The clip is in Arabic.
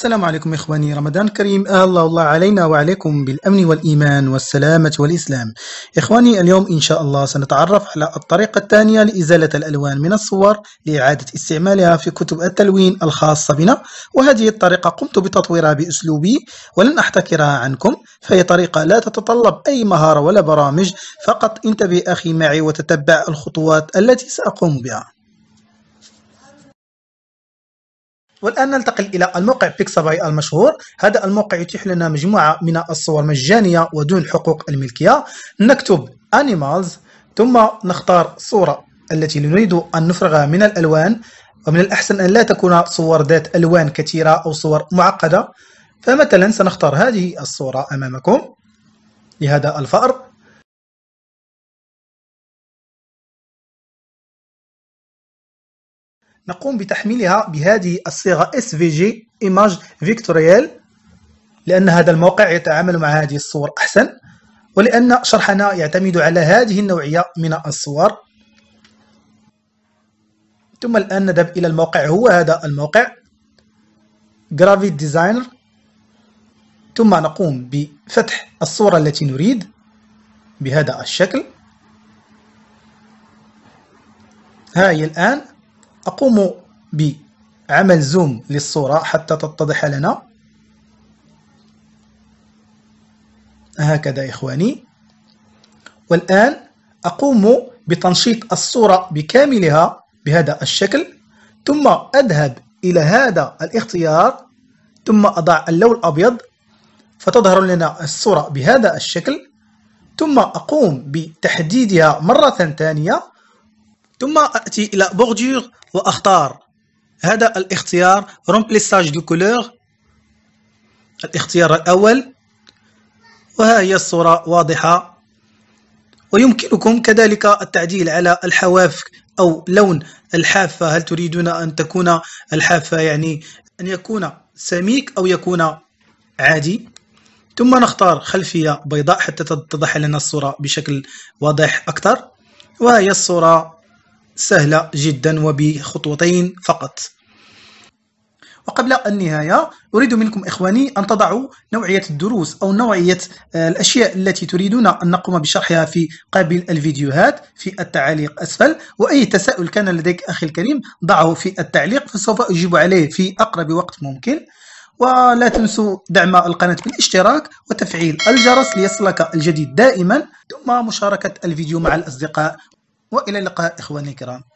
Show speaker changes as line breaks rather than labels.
السلام عليكم إخواني رمضان كريم أهل الله علينا وعليكم بالأمن والإيمان والسلامة والإسلام إخواني اليوم إن شاء الله سنتعرف على الطريقة الثانية لإزالة الألوان من الصور لإعادة استعمالها في كتب التلوين الخاصة بنا وهذه الطريقة قمت بتطويرها بأسلوبي ولن أحتكرها عنكم فهي طريقة لا تتطلب أي مهارة ولا برامج فقط انتبه أخي معي وتتبع الخطوات التي سأقوم بها والآن ننتقل إلى الموقع بيكساباي المشهور هذا الموقع يتيح لنا مجموعة من الصور مجانية ودون حقوق الملكية نكتب animals ثم نختار الصورة التي نريد أن نفرغها من الألوان ومن الأحسن أن لا تكون صور ذات ألوان كثيرة أو صور معقدة فمثلا سنختار هذه الصورة أمامكم لهذا الفأر نقوم بتحميلها بهذه الصيغة SVG Image Vectorial لأن هذا الموقع يتعامل مع هذه الصور أحسن ولأن شرحنا يعتمد على هذه النوعية من الصور ثم الآن نذهب إلى الموقع هو هذا الموقع Gravit Designer ثم نقوم بفتح الصورة التي نريد بهذا الشكل ها هي الآن أقوم بعمل زوم للصورة حتى تتضح لنا هكذا إخواني والآن أقوم بتنشيط الصورة بكاملها بهذا الشكل ثم أذهب إلى هذا الاختيار ثم أضع اللون الأبيض فتظهر لنا الصورة بهذا الشكل ثم أقوم بتحديدها مرة ثانية ثم أتي إلى بوردور وأختار هذا الاختيار رومبليساج دو كولور الاختيار الأول وها هي الصورة واضحة ويمكنكم كذلك التعديل على الحواف أو لون الحافة هل تريدون أن تكون الحافة يعني أن يكون سميك أو يكون عادي ثم نختار خلفية بيضاء حتى تتضح لنا الصورة بشكل واضح أكثر وهي الصورة سهلة جدا وبخطوتين فقط وقبل النهاية أريد منكم إخواني أن تضعوا نوعية الدروس أو نوعية آه، الأشياء التي تريدون أن نقوم بشرحها في قابل الفيديوهات في التعاليق أسفل وأي تساؤل كان لديك أخي الكريم ضعه في التعليق فسوف أجيب عليه في أقرب وقت ممكن ولا تنسوا دعم القناة بالاشتراك وتفعيل الجرس ليصلك الجديد دائما ثم مشاركة الفيديو مع الأصدقاء والى اللقاء اخواني الكرام